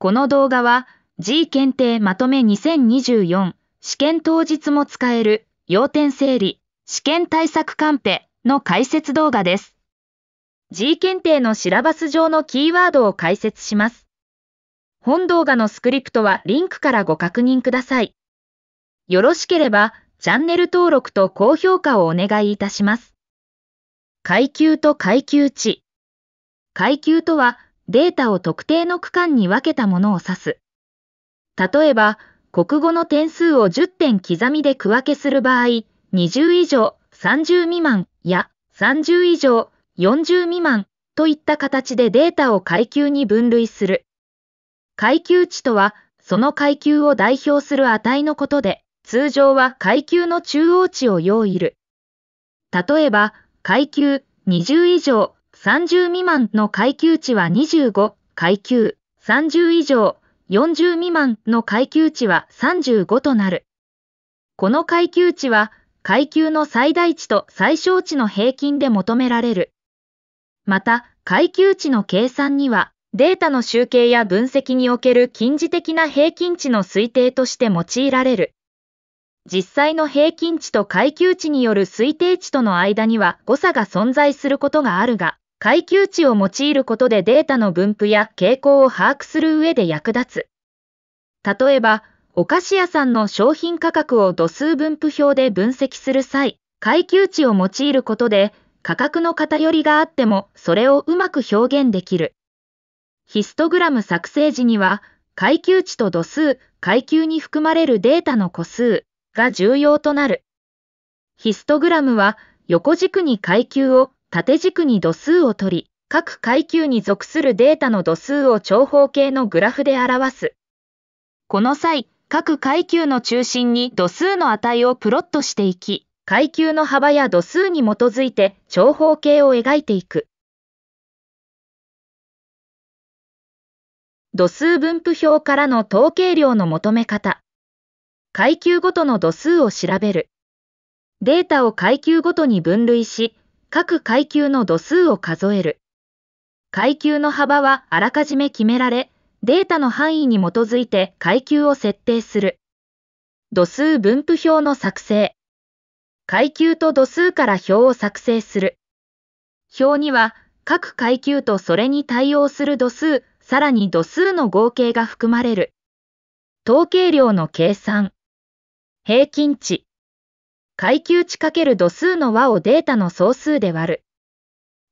この動画は G 検定まとめ2024試験当日も使える要点整理試験対策カンペの解説動画です。G 検定のシラバス上のキーワードを解説します。本動画のスクリプトはリンクからご確認ください。よろしければチャンネル登録と高評価をお願いいたします。階級と階級値。階級とはデータを特定の区間に分けたものを指す。例えば、国語の点数を10点刻みで区分けする場合、20以上、30未満や30以上、40未満といった形でデータを階級に分類する。階級値とは、その階級を代表する値のことで、通常は階級の中央値を用いる。例えば、階級20以上、30未満の階級値は25階級、30以上、40未満の階級値は35となる。この階級値は階級の最大値と最小値の平均で求められる。また、階級値の計算には、データの集計や分析における近似的な平均値の推定として用いられる。実際の平均値と階級値による推定値との間には誤差が存在することがあるが、階級値を用いることでデータの分布や傾向を把握する上で役立つ。例えば、お菓子屋さんの商品価格を度数分布表で分析する際、階級値を用いることで価格の偏りがあってもそれをうまく表現できる。ヒストグラム作成時には、階級値と度数、階級に含まれるデータの個数が重要となる。ヒストグラムは横軸に階級を、縦軸に度数を取り、各階級に属するデータの度数を長方形のグラフで表す。この際、各階級の中心に度数の値をプロットしていき、階級の幅や度数に基づいて長方形を描いていく。度数分布表からの統計量の求め方。階級ごとの度数を調べる。データを階級ごとに分類し、各階級の度数を数える。階級の幅はあらかじめ決められ、データの範囲に基づいて階級を設定する。度数分布表の作成。階級と度数から表を作成する。表には各階級とそれに対応する度数、さらに度数の合計が含まれる。統計量の計算。平均値。階級値かける度数の和をデータの総数で割る。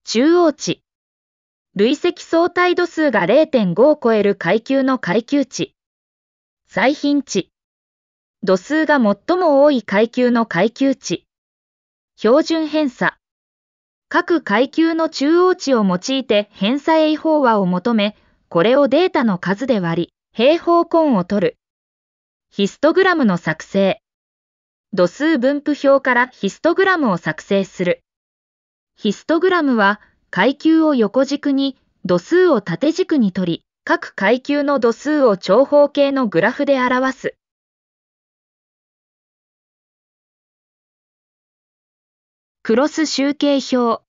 中央値。累積相対度数が0.5を超える階級の階級値。最貧値。度数が最も多い階級の階級値。標準偏差。各階級の中央値を用いて偏差栄法和を求め、これをデータの数で割り、平方根を取る。ヒストグラムの作成。度数分布表からヒストグラムを作成する。ヒストグラムは階級を横軸に度数を縦軸に取り、各階級の度数を長方形のグラフで表す。クロス集計表。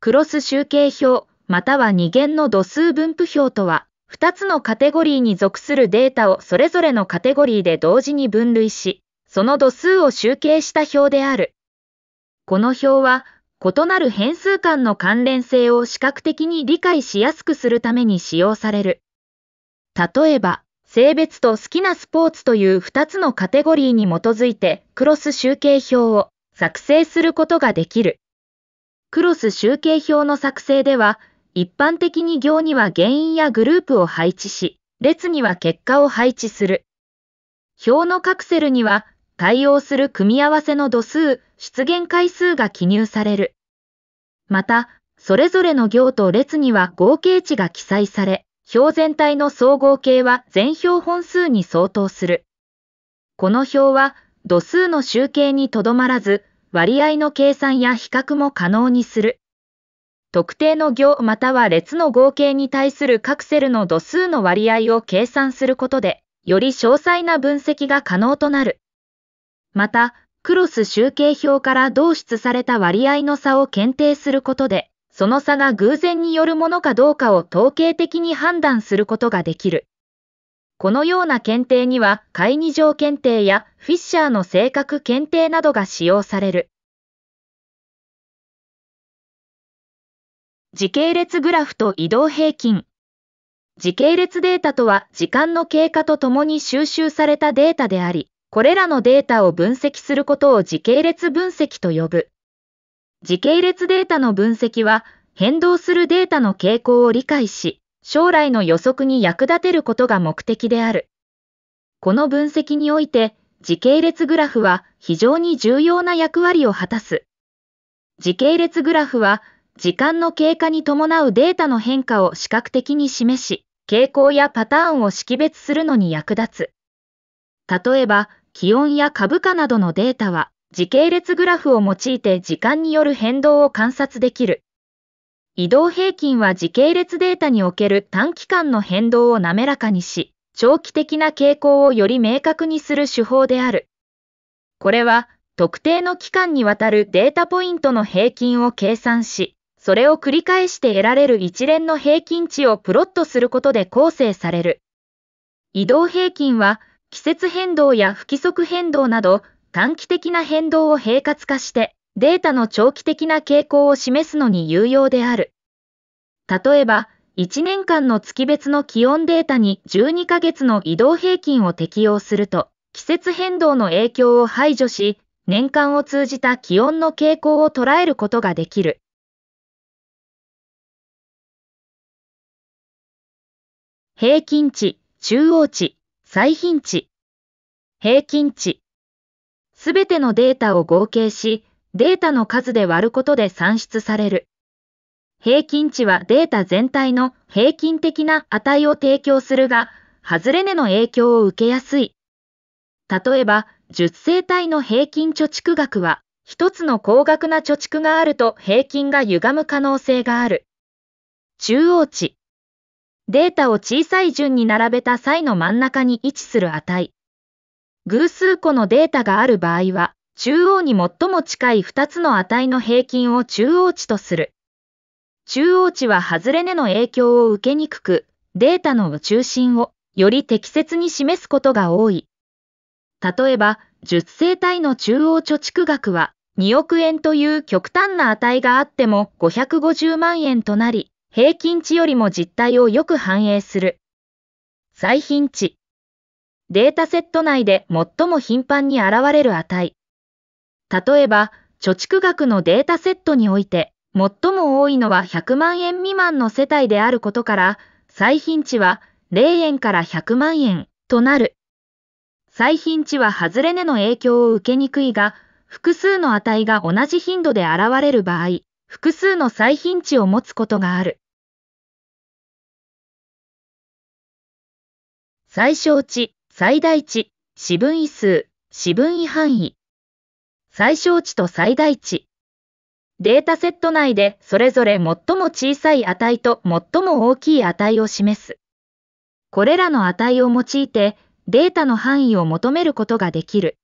クロス集計表、または二元の度数分布表とは、2つのカテゴリーに属するデータをそれぞれのカテゴリーで同時に分類し、その度数を集計した表である。この表は、異なる変数間の関連性を視覚的に理解しやすくするために使用される。例えば、性別と好きなスポーツという2つのカテゴリーに基づいてクロス集計表を作成することができる。クロス集計表の作成では、一般的に行には原因やグループを配置し、列には結果を配置する。表のカクセルには対応する組み合わせの度数、出現回数が記入される。また、それぞれの行と列には合計値が記載され、表全体の総合計は全表本数に相当する。この表は、度数の集計にとどまらず、割合の計算や比較も可能にする。特定の行または列の合計に対する各セルの度数の割合を計算することで、より詳細な分析が可能となる。また、クロス集計表から導出された割合の差を検定することで、その差が偶然によるものかどうかを統計的に判断することができる。このような検定には、会議場検定やフィッシャーの性格検定などが使用される。時系列グラフと移動平均。時系列データとは時間の経過とともに収集されたデータであり、これらのデータを分析することを時系列分析と呼ぶ。時系列データの分析は、変動するデータの傾向を理解し、将来の予測に役立てることが目的である。この分析において、時系列グラフは非常に重要な役割を果たす。時系列グラフは、時間の経過に伴うデータの変化を視覚的に示し、傾向やパターンを識別するのに役立つ。例えば、気温や株価などのデータは、時系列グラフを用いて時間による変動を観察できる。移動平均は時系列データにおける短期間の変動を滑らかにし、長期的な傾向をより明確にする手法である。これは、特定の期間にわたるデータポイントの平均を計算し、それを繰り返して得られる一連の平均値をプロットすることで構成される。移動平均は、季節変動や不規則変動など、短期的な変動を平滑化して、データの長期的な傾向を示すのに有用である。例えば、1年間の月別の気温データに12ヶ月の移動平均を適用すると、季節変動の影響を排除し、年間を通じた気温の傾向を捉えることができる。平均値、中央値、最頻値、平均値。すべてのデータを合計し、データの数で割ることで算出される。平均値はデータ全体の平均的な値を提供するが、外れ値の影響を受けやすい。例えば、受精生体の平均貯蓄額は、一つの高額な貯蓄があると平均が歪む可能性がある。中央値。データを小さい順に並べた際の真ん中に位置する値。偶数個のデータがある場合は、中央に最も近い2つの値の平均を中央値とする。中央値は外れ値の影響を受けにくく、データの中心をより適切に示すことが多い。例えば、10生体の中央貯蓄額は2億円という極端な値があっても550万円となり、平均値よりも実態をよく反映する。最頻値。データセット内で最も頻繁に現れる値。例えば、貯蓄額のデータセットにおいて、最も多いのは100万円未満の世帯であることから、最頻値は0円から100万円となる。最頻値は外れ値の影響を受けにくいが、複数の値が同じ頻度で現れる場合、複数の最頻値を持つことがある。最小値、最大値、四分位数、四分位範囲。最小値と最大値。データセット内でそれぞれ最も小さい値と最も大きい値を示す。これらの値を用いてデータの範囲を求めることができる。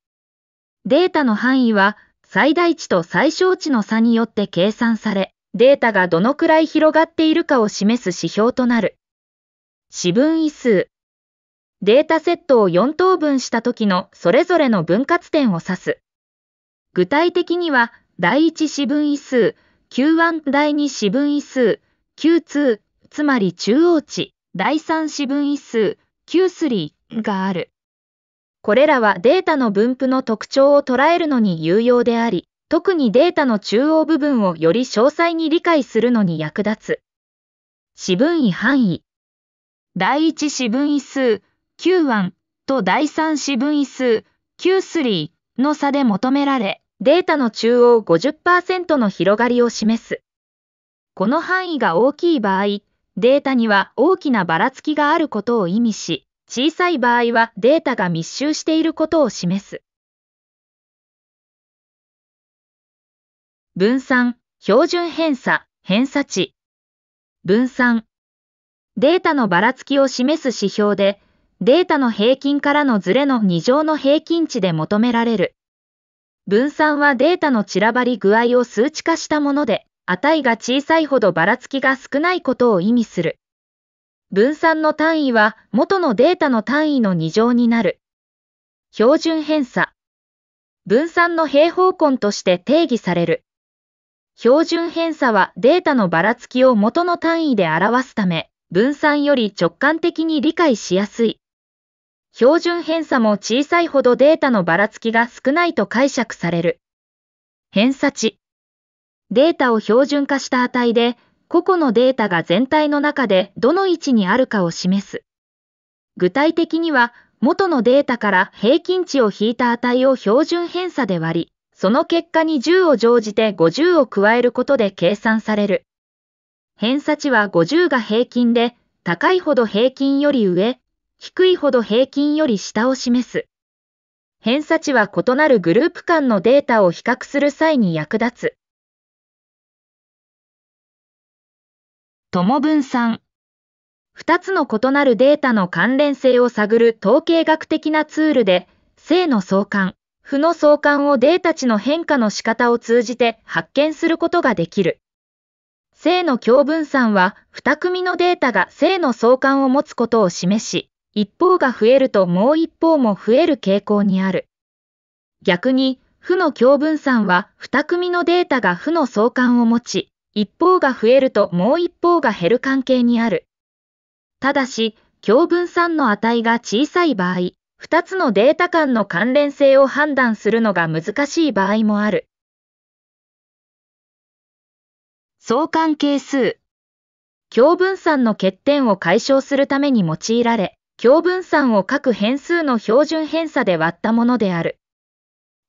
データの範囲は最大値と最小値の差によって計算され、データがどのくらい広がっているかを示す指標となる。四分位数。データセットを4等分した時のそれぞれの分割点を指す。具体的には、第1四分位数、Q1 第2四分位数、Q2、つまり中央値、第3四分位数、Q3 がある。これらはデータの分布の特徴を捉えるのに有用であり、特にデータの中央部分をより詳細に理解するのに役立つ。四分位範囲。第1四分位数 Q1 と第3四分位数 Q3 の差で求められ、データの中央50%の広がりを示す。この範囲が大きい場合、データには大きなばらつきがあることを意味し、小さい場合はデータが密集していることを示す。分散、標準偏差、偏差値。分散。データのばらつきを示す指標で、データの平均からのズレの2乗の平均値で求められる。分散はデータの散らばり具合を数値化したもので、値が小さいほどばらつきが少ないことを意味する。分散の単位は元のデータの単位の2乗になる。標準偏差。分散の平方根として定義される。標準偏差はデータのばらつきを元の単位で表すため、分散より直感的に理解しやすい。標準偏差も小さいほどデータのばらつきが少ないと解釈される。偏差値。データを標準化した値で個々のデータが全体の中でどの位置にあるかを示す。具体的には、元のデータから平均値を引いた値を標準偏差で割り、その結果に10を乗じて50を加えることで計算される。偏差値は50が平均で、高いほど平均より上、低いほど平均より下を示す。偏差値は異なるグループ間のデータを比較する際に役立つ。友分散。二つの異なるデータの関連性を探る統計学的なツールで、正の相関、負の相関をデータ値の変化の仕方を通じて発見することができる。正の共分散は、二組のデータが正の相関を持つことを示し、一方が増えるともう一方も増える傾向にある。逆に、負の共分散は、二組のデータが負の相関を持ち、一方が増えるともう一方が減る関係にある。ただし、共分散の値が小さい場合、2つのデータ間の関連性を判断するのが難しい場合もある。相関係数。共分散の欠点を解消するために用いられ、共分散を各変数の標準偏差で割ったものである。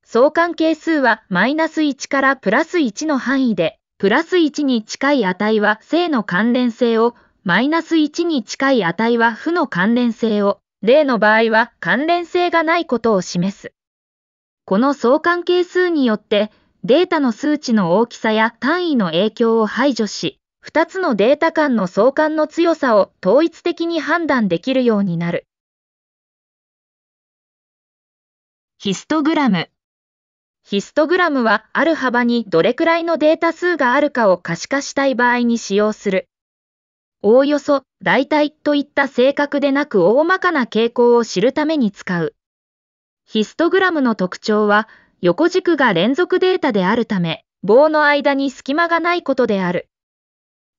相関係数はマイナス1からプラス1の範囲で、プラス1に近い値は正の関連性を、マイナス1に近い値は負の関連性を、例の場合は関連性がないことを示す。この相関係数によって、データの数値の大きさや単位の影響を排除し、2つのデータ間の相関の強さを統一的に判断できるようになる。ヒストグラムヒストグラムはある幅にどれくらいのデータ数があるかを可視化したい場合に使用する。おおよそ、大体といった正確でなく大まかな傾向を知るために使う。ヒストグラムの特徴は、横軸が連続データであるため、棒の間に隙間がないことである。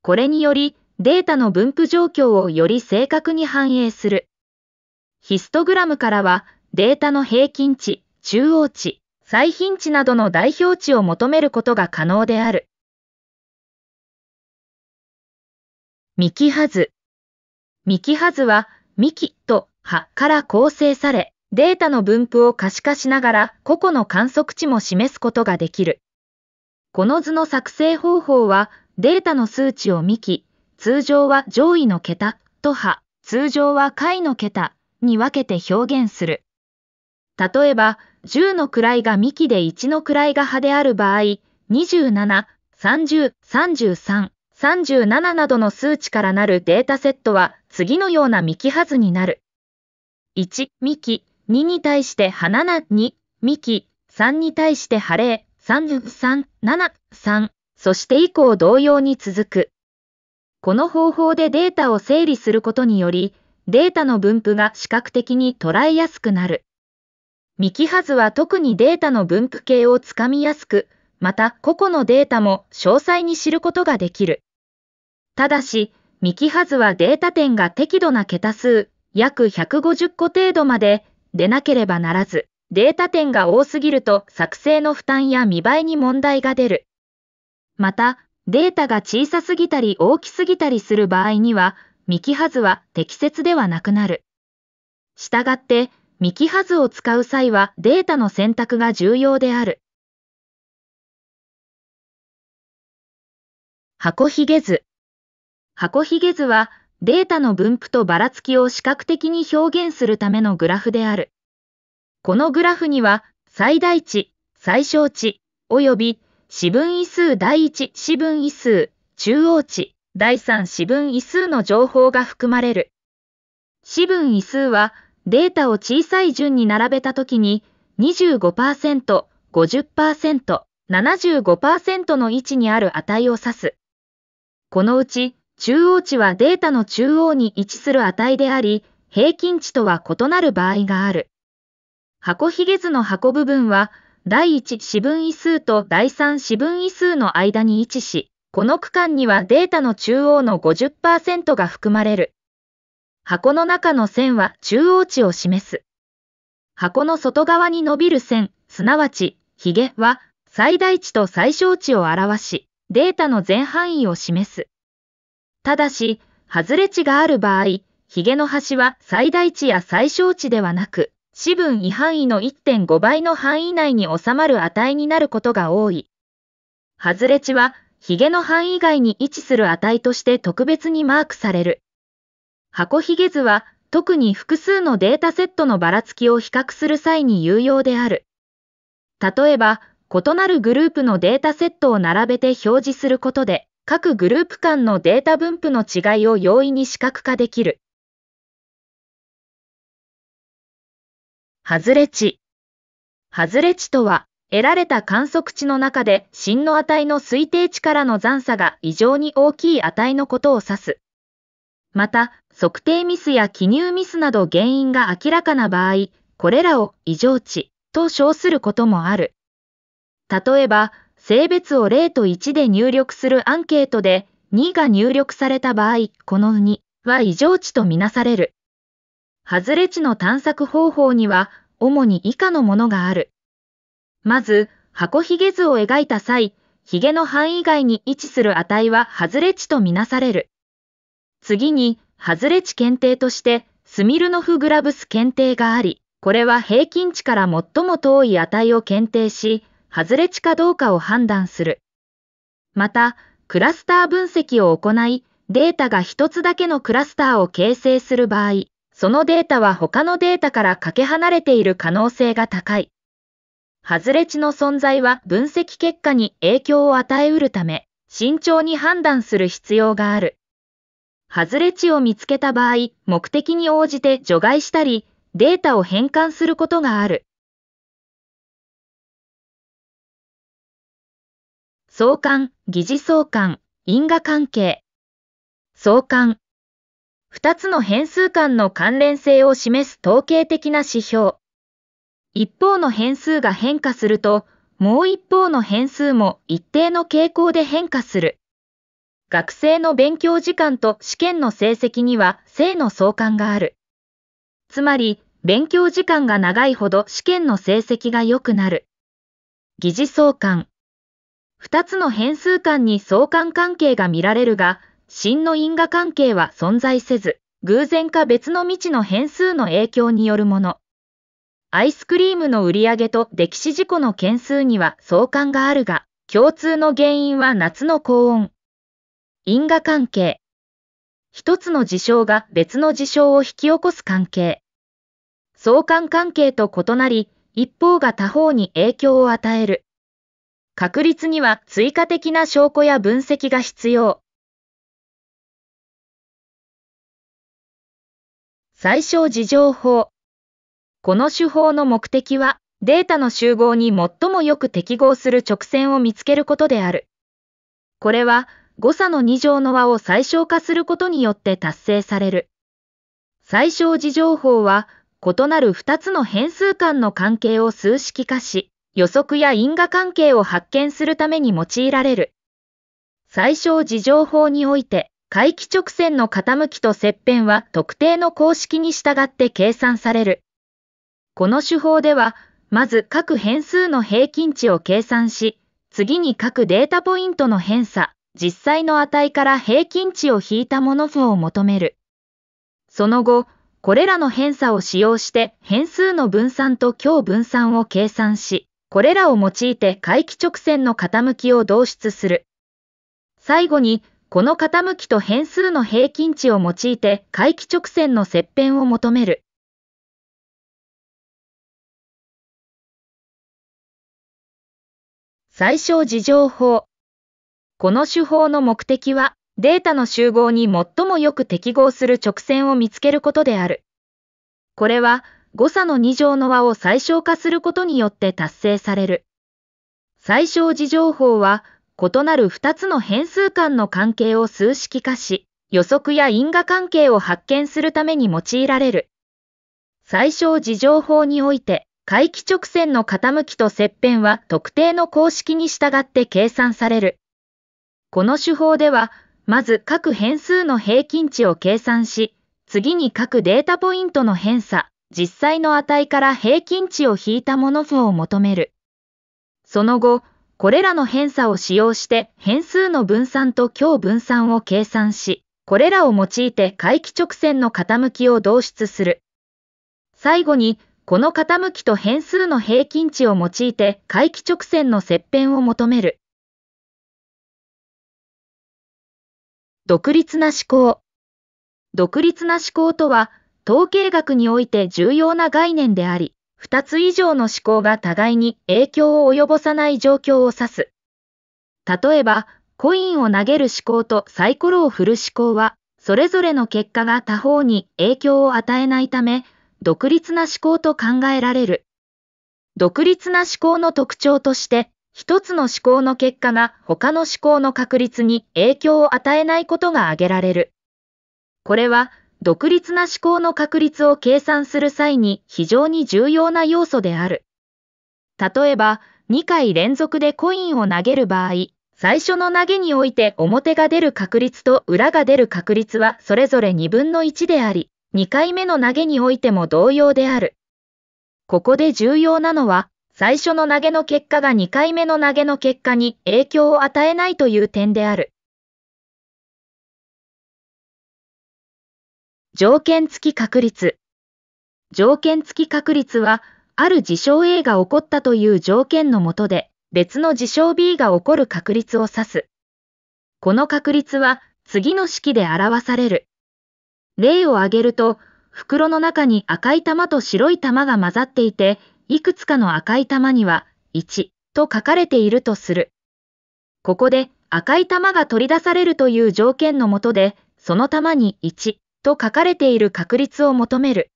これにより、データの分布状況をより正確に反映する。ヒストグラムからは、データの平均値、中央値、最貧地などの代表値を求めることが可能である。幹はず。幹はずは、幹と葉から構成され、データの分布を可視化しながら個々の観測値も示すことができる。この図の作成方法は、データの数値をミキ、通常は上位の桁と葉、通常は下位の桁に分けて表現する。例えば、10の位が幹で1の位が葉である場合、27、30、33、37などの数値からなるデータセットは次のような幹はずになる。1、幹、2に対して葉7、2、幹、3に対して晴れ、3、3、7、3、そして以降同様に続く。この方法でデータを整理することにより、データの分布が視覚的に捉えやすくなる。幹数は特にデータの分布形をつかみやすく、また個々のデータも詳細に知ることができる。ただし、幹数はデータ点が適度な桁数、約150個程度まででなければならず、データ点が多すぎると作成の負担や見栄えに問題が出る。また、データが小さすぎたり大きすぎたりする場合には、幹数は適切ではなくなる。したがって、幹はずを使う際はデータの選択が重要である。箱ひげ図。箱ひげ図はデータの分布とばらつきを視覚的に表現するためのグラフである。このグラフには最大値、最小値、および四分位数第一四分位数、中央値、第三四分位数の情報が含まれる。四分位数はデータを小さい順に並べたときに、25%、50%、75%の位置にある値を指す。このうち、中央値はデータの中央に位置する値であり、平均値とは異なる場合がある。箱ひげ図の箱部分は、第1四分位数と第3四分位数の間に位置し、この区間にはデータの中央の50%が含まれる。箱の中の線は中央値を示す。箱の外側に伸びる線、すなわち、ヒゲは最大値と最小値を表し、データの全範囲を示す。ただし、外れ値がある場合、ヒゲの端は最大値や最小値ではなく、四分違範囲の1.5倍の範囲内に収まる値になることが多い。外れ値は、ヒゲの範囲外に位置する値として特別にマークされる。箱ひげ図は特に複数のデータセットのばらつきを比較する際に有用である。例えば、異なるグループのデータセットを並べて表示することで、各グループ間のデータ分布の違いを容易に視覚化できる。外れ値。外れ値とは、得られた観測値の中で、真の値の推定値からの残差が異常に大きい値のことを指す。また、測定ミスや記入ミスなど原因が明らかな場合、これらを異常値と称することもある。例えば、性別を0と1で入力するアンケートで、2が入力された場合、この2は異常値とみなされる。外れ値の探索方法には、主に以下のものがある。まず、箱ひげ図を描いた際、ひげの範囲外に位置する値は外れ値とみなされる。次に、ハズレ値検定として、スミルノフグラブス検定があり、これは平均値から最も遠い値を検定し、ハズレ値かどうかを判断する。また、クラスター分析を行い、データが一つだけのクラスターを形成する場合、そのデータは他のデータからかけ離れている可能性が高い。ハズレ値の存在は分析結果に影響を与えうるため、慎重に判断する必要がある。外れ値を見つけた場合、目的に応じて除外したり、データを変換することがある。相関、疑似相関、因果関係。相関。二つの変数間の関連性を示す統計的な指標。一方の変数が変化すると、もう一方の変数も一定の傾向で変化する。学生の勉強時間と試験の成績には性の相関がある。つまり、勉強時間が長いほど試験の成績が良くなる。疑似相関。二つの変数間に相関関係が見られるが、真の因果関係は存在せず、偶然か別の未知の変数の影響によるもの。アイスクリームの売り上げと歴史事故の件数には相関があるが、共通の原因は夏の高温。因果関係。一つの事象が別の事象を引き起こす関係。相関関係と異なり、一方が他方に影響を与える。確率には追加的な証拠や分析が必要。最小事情法。この手法の目的は、データの集合に最もよく適合する直線を見つけることである。これは、誤差の2乗の和を最小化することによって達成される。最小次乗法は、異なる2つの変数間の関係を数式化し、予測や因果関係を発見するために用いられる。最小次乗法において、回帰直線の傾きと切片は特定の公式に従って計算される。この手法では、まず各変数の平均値を計算し、次に各データポイントの偏差、実際の値から平均値を引いたもの符を求める。その後、これらの偏差を使用して変数の分散と強分散を計算し、これらを用いて回帰直線の傾きを導出する。最後に、この傾きと変数の平均値を用いて回帰直線の切片を求める。最小事情法この手法の目的は、データの集合に最もよく適合する直線を見つけることである。これは、誤差の2乗の和を最小化することによって達成される。最小次情法は、異なる2つの変数間の関係を数式化し、予測や因果関係を発見するために用いられる。最小次情法において、回帰直線の傾きと切片は特定の公式に従って計算される。この手法では、まず各変数の平均値を計算し、次に各データポイントの偏差、実際の値から平均値を引いたもの符を求める。その後、これらの偏差を使用して変数の分散と強分散を計算し、これらを用いて回帰直線の傾きを導出する。最後に、この傾きと変数の平均値を用いて回帰直線の切片を求める。独立な思考。独立な思考とは、統計学において重要な概念であり、2つ以上の思考が互いに影響を及ぼさない状況を指す。例えば、コインを投げる思考とサイコロを振る思考は、それぞれの結果が他方に影響を与えないため、独立な思考と考えられる。独立な思考の特徴として、一つの思考の結果が他の思考の確率に影響を与えないことが挙げられる。これは、独立な思考の確率を計算する際に非常に重要な要素である。例えば、2回連続でコインを投げる場合、最初の投げにおいて表が出る確率と裏が出る確率はそれぞれ2分の1であり、2回目の投げにおいても同様である。ここで重要なのは、最初の投げの結果が2回目の投げの結果に影響を与えないという点である。条件付き確率。条件付き確率は、ある事象 A が起こったという条件のもとで、別の事象 B が起こる確率を指す。この確率は、次の式で表される。例を挙げると、袋の中に赤い玉と白い玉が混ざっていて、いくつかの赤い玉には、1と書かれているとする。ここで赤い玉が取り出されるという条件のもとで、その玉に1と書かれている確率を求める。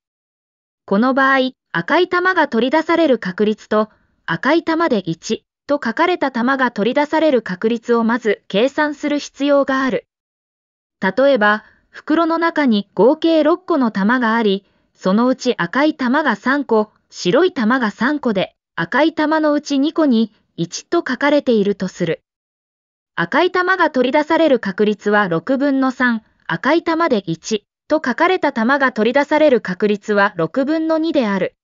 この場合、赤い玉が取り出される確率と、赤い玉で1と書かれた玉が取り出される確率をまず計算する必要がある。例えば、袋の中に合計6個の玉があり、そのうち赤い玉が3個、白い玉が3個で、赤い玉のうち2個に1と書かれているとする。赤い玉が取り出される確率は6分の3、赤い玉で1と書かれた玉が取り出される確率は6分の2である。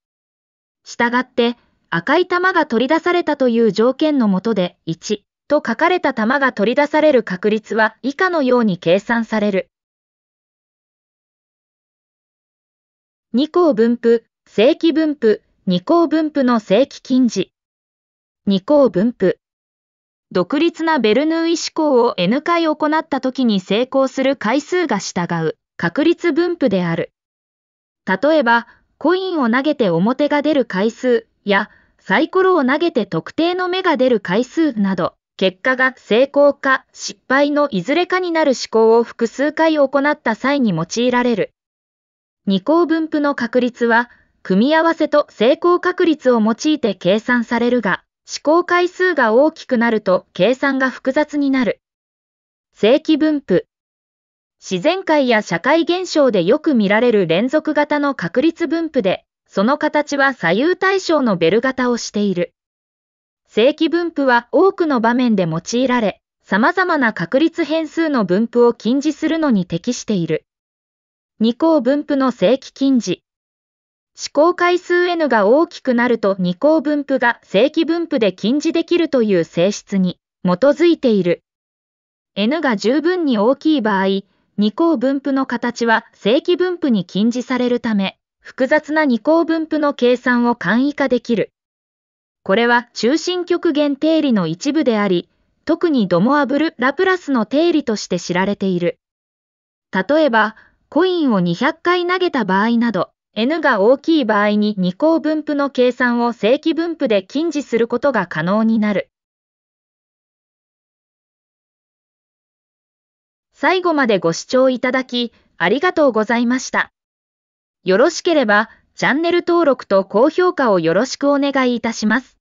したがって、赤い玉が取り出されたという条件のもとで1と書かれた玉が取り出される確率は以下のように計算される。2個を分布、正規分布、二項分布の正規近似。二項分布。独立なベルヌーイ思考を N 回行った時に成功する回数が従う確率分布である。例えば、コインを投げて表が出る回数やサイコロを投げて特定の目が出る回数など、結果が成功か失敗のいずれかになる思考を複数回行った際に用いられる。二項分布の確率は組み合わせと成功確率を用いて計算されるが、試行回数が大きくなると計算が複雑になる。正規分布。自然界や社会現象でよく見られる連続型の確率分布で、その形は左右対称のベル型をしている。正規分布は多くの場面で用いられ、様々な確率変数の分布を禁じするのに適している。二項分布の正規禁止。試行回数 n が大きくなると二項分布が正規分布で近似できるという性質に基づいている。n が十分に大きい場合、二項分布の形は正規分布に近似されるため、複雑な二項分布の計算を簡易化できる。これは中心極限定理の一部であり、特にドモアブル・ラプラスの定理として知られている。例えば、コインを200回投げた場合など、n が大きい場合に二項分布の計算を正規分布で近似することが可能になる。最後までご視聴いただき、ありがとうございました。よろしければ、チャンネル登録と高評価をよろしくお願いいたします。